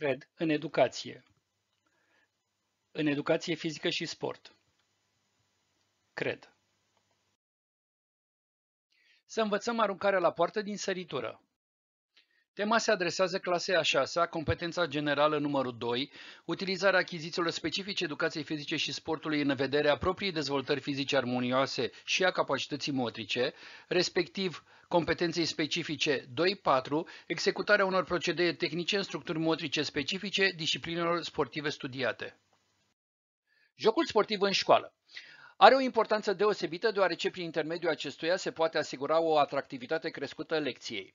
Cred în educație. În educație fizică și sport. Cred. Să învățăm aruncarea la poartă din săritură. Tema se adresează clasei a 6 -a, competența generală numărul 2, utilizarea achizițiilor specifice educației fizice și sportului în vederea propriei dezvoltări fizice armonioase și a capacității motrice, respectiv competenței specifice 2-4, executarea unor procedee tehnice în structuri motrice specifice disciplinelor sportive studiate. Jocul sportiv în școală are o importanță deosebită deoarece prin intermediul acestuia se poate asigura o atractivitate crescută lecției.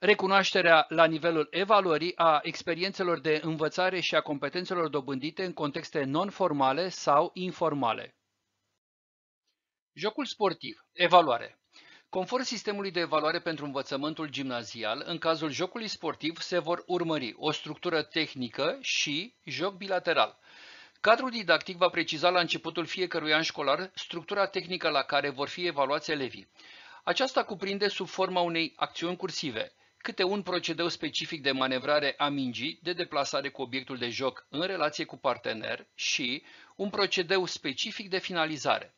recunoașterea la nivelul evaluării a experiențelor de învățare și a competențelor dobândite în contexte non-formale sau informale. Jocul sportiv. Evaluare. Conform sistemului de evaluare pentru învățământul gimnazial, în cazul jocului sportiv se vor urmări o structură tehnică și joc bilateral. Cadrul didactic va preciza la începutul fiecărui an școlar structura tehnică la care vor fi evaluați elevii. Aceasta cuprinde sub forma unei acțiuni cursive câte un procedeu specific de manevrare a mingii de deplasare cu obiectul de joc în relație cu partener și un procedeu specific de finalizare.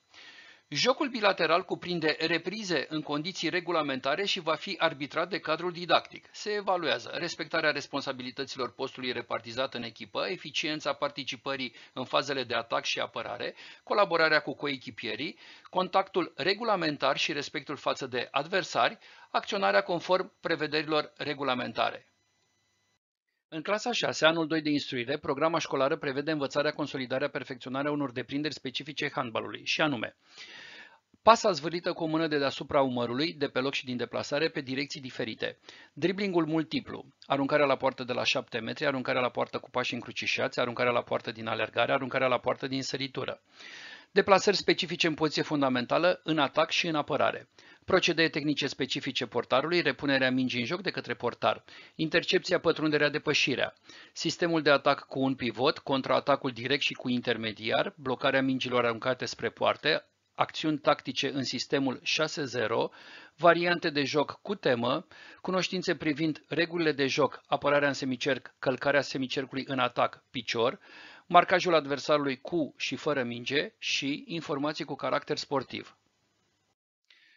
Jocul bilateral cuprinde reprize în condiții regulamentare și va fi arbitrat de cadrul didactic. Se evaluează respectarea responsabilităților postului repartizat în echipă, eficiența participării în fazele de atac și apărare, colaborarea cu coechipierii, contactul regulamentar și respectul față de adversari, acționarea conform prevederilor regulamentare. În clasa 6, anul 2 de instruire, programa școlară prevede învățarea, consolidarea, perfecționarea unor deprinderi specifice handbalului, și anume Pasa zvârlită cu o mână de deasupra umărului, de pe loc și din deplasare, pe direcții diferite. Driblingul multiplu, aruncarea la poartă de la 7 metri, aruncarea la poartă cu pași încrucișați, aruncarea la poartă din alergare, aruncarea la poartă din săritură. Deplasări specifice în poziție fundamentală, în atac și în apărare. Procedee tehnice specifice portarului, repunerea mingii în joc de către portar, intercepția, pătrunderea, depășirea, sistemul de atac cu un pivot, contraatacul direct și cu intermediar, blocarea mingilor aruncate spre poarte, acțiuni tactice în sistemul 6-0, variante de joc cu temă, cunoștințe privind regulile de joc, apărarea în semicerc, călcarea semicercului în atac, picior, marcajul adversarului cu și fără minge și informații cu caracter sportiv.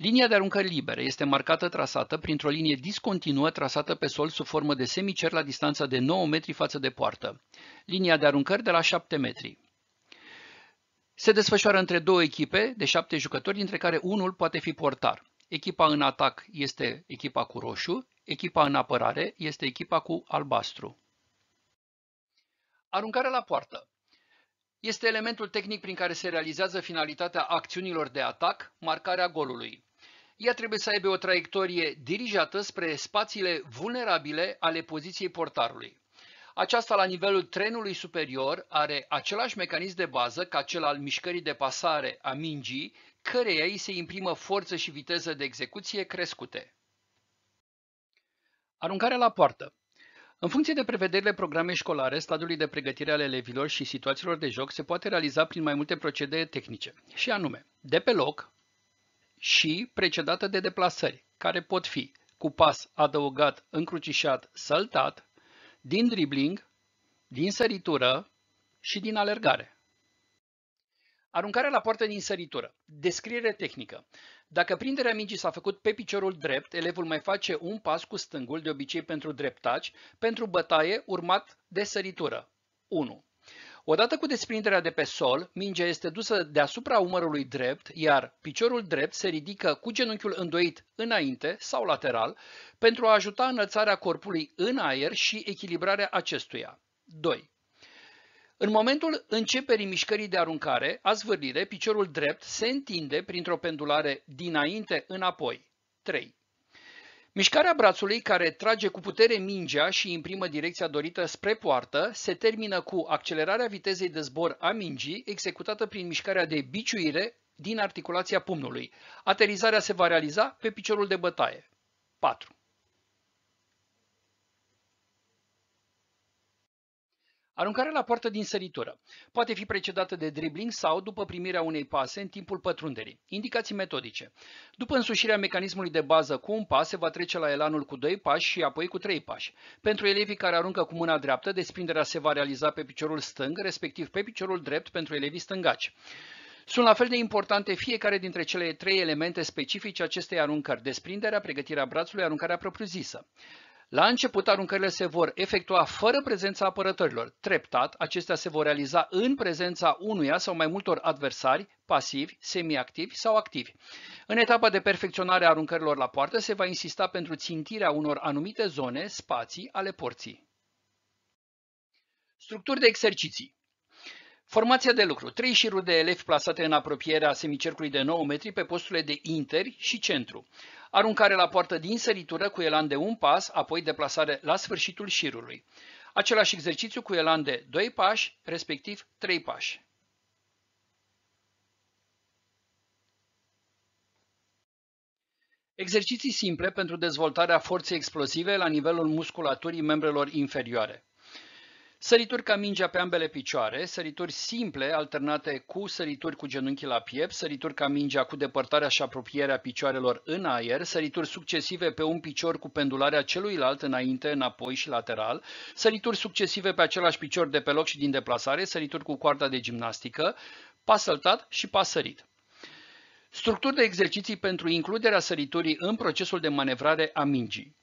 Linia de aruncări libere este marcată trasată printr-o linie discontinuă trasată pe sol sub formă de semicer la distanța de 9 metri față de poartă. Linia de aruncări de la 7 metri. Se desfășoară între două echipe de 7 jucători, dintre care unul poate fi portar. Echipa în atac este echipa cu roșu, echipa în apărare este echipa cu albastru. Aruncarea la poartă este elementul tehnic prin care se realizează finalitatea acțiunilor de atac, marcarea golului. Ea trebuie să aibă o traiectorie dirijată spre spațiile vulnerabile ale poziției portarului. Aceasta la nivelul trenului superior are același mecanism de bază ca cel al mișcării de pasare a mingii, căreia îi se imprimă forță și viteză de execuție crescute. Aruncarea la poartă în funcție de prevederile programei școlare, stadiului de pregătire ale elevilor și situațiilor de joc se poate realiza prin mai multe procedee tehnice, și anume, de pe loc, și precedată de deplasări, care pot fi cu pas adăugat, încrucișat, săltat, din dribling, din săritură și din alergare. Aruncarea la poartă din săritură. Descriere tehnică. Dacă prinderea mingii s-a făcut pe piciorul drept, elevul mai face un pas cu stângul, de obicei pentru dreptaci, pentru bătaie, urmat de săritură. 1. Odată cu desprinderea de pe sol, mingea este dusă deasupra umărului drept, iar piciorul drept se ridică cu genunchiul îndoit înainte sau lateral pentru a ajuta înălțarea corpului în aer și echilibrarea acestuia. 2. În momentul începerii mișcării de aruncare, a zvârlire, piciorul drept se întinde printr-o pendulare dinainte-înapoi. 3. Mișcarea brațului care trage cu putere mingea și imprimă direcția dorită spre poartă se termină cu accelerarea vitezei de zbor a mingii executată prin mișcarea de biciuire din articulația pumnului. Aterizarea se va realiza pe piciorul de bătaie. 4. Aruncarea la poartă din săritură poate fi precedată de dribbling sau după primirea unei pase în timpul pătrunderii. Indicații metodice. După însușirea mecanismului de bază cu un pas, se va trece la elanul cu doi pași și apoi cu trei pași. Pentru elevii care aruncă cu mâna dreaptă, desprinderea se va realiza pe piciorul stâng, respectiv pe piciorul drept pentru elevii stângaci. Sunt la fel de importante fiecare dintre cele trei elemente specifice acestei aruncări, desprinderea, pregătirea brațului, aruncarea propriu-zisă. La început, aruncările se vor efectua fără prezența apărătorilor. Treptat, acestea se vor realiza în prezența unuia sau mai multor adversari, pasivi, semiactivi sau activi. În etapa de perfecționare a aruncărilor la poartă se va insista pentru țintirea unor anumite zone, spații ale porții. Structuri de exerciții Formația de lucru. Trei șiruri de elevi plasate în apropierea semicercului de 9 metri pe posturile de interi și centru aruncare la poartă din săritură cu elan de un pas, apoi deplasare la sfârșitul șirului. Același exercițiu cu elan de 2 pași, respectiv 3 pași. Exerciții simple pentru dezvoltarea forței explosive la nivelul musculaturii membrelor inferioare. Sărituri ca mingea pe ambele picioare, sărituri simple alternate cu sărituri cu genunchii la piept, sărituri ca mingea cu depărtarea și apropierea picioarelor în aer, sărituri succesive pe un picior cu pendularea celuilalt înainte, înapoi și lateral, sărituri succesive pe același picior de pe loc și din deplasare, sărituri cu coarda de gimnastică, pas săltat și pas sărit. Structuri de exerciții pentru includerea săriturii în procesul de manevrare a mingii.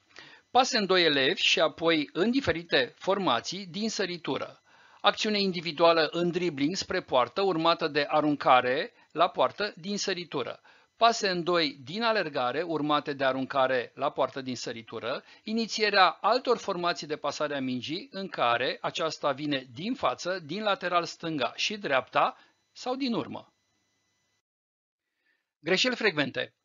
Pase în doi elevi și apoi în diferite formații din săritură. Acțiune individuală în dribling spre poartă, urmată de aruncare la poartă din săritură. Pase în doi din alergare, urmate de aruncare la poartă din săritură, inițierea altor formații de pasare a mingii, în care aceasta vine din față, din lateral stânga și dreapta sau din urmă. Greșeli frecvente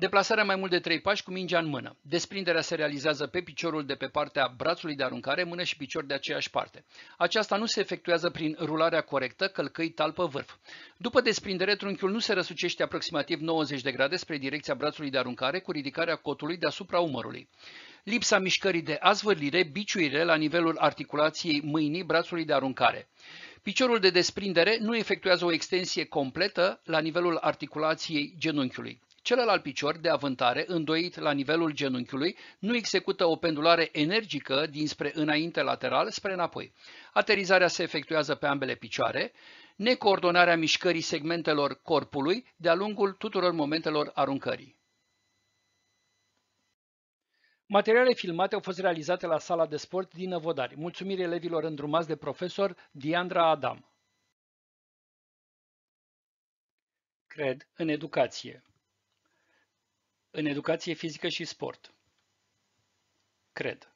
Deplasarea mai mult de 3 pași cu mingea în mână. Desprinderea se realizează pe piciorul de pe partea brațului de aruncare, mână și picior de aceeași parte. Aceasta nu se efectuează prin rularea corectă, călcăi, talpă, vârf. După desprindere, trunchiul nu se răsucește aproximativ 90 de grade spre direcția brațului de aruncare cu ridicarea cotului deasupra umărului. Lipsa mișcării de azvârlire, biciuire la nivelul articulației mâinii brațului de aruncare. Piciorul de desprindere nu efectuează o extensie completă la nivelul articulației genunchiului. Celălalt picior de avântare, îndoit la nivelul genunchiului, nu execută o pendulare energică dinspre înainte lateral spre înapoi. Aterizarea se efectuează pe ambele picioare, necoordonarea mișcării segmentelor corpului de-a lungul tuturor momentelor aruncării. Materiale filmate au fost realizate la sala de sport din Năvodari. Mulțumiri elevilor îndrumați de profesor Diandra Adam. Cred în educație. În educație fizică și sport, cred.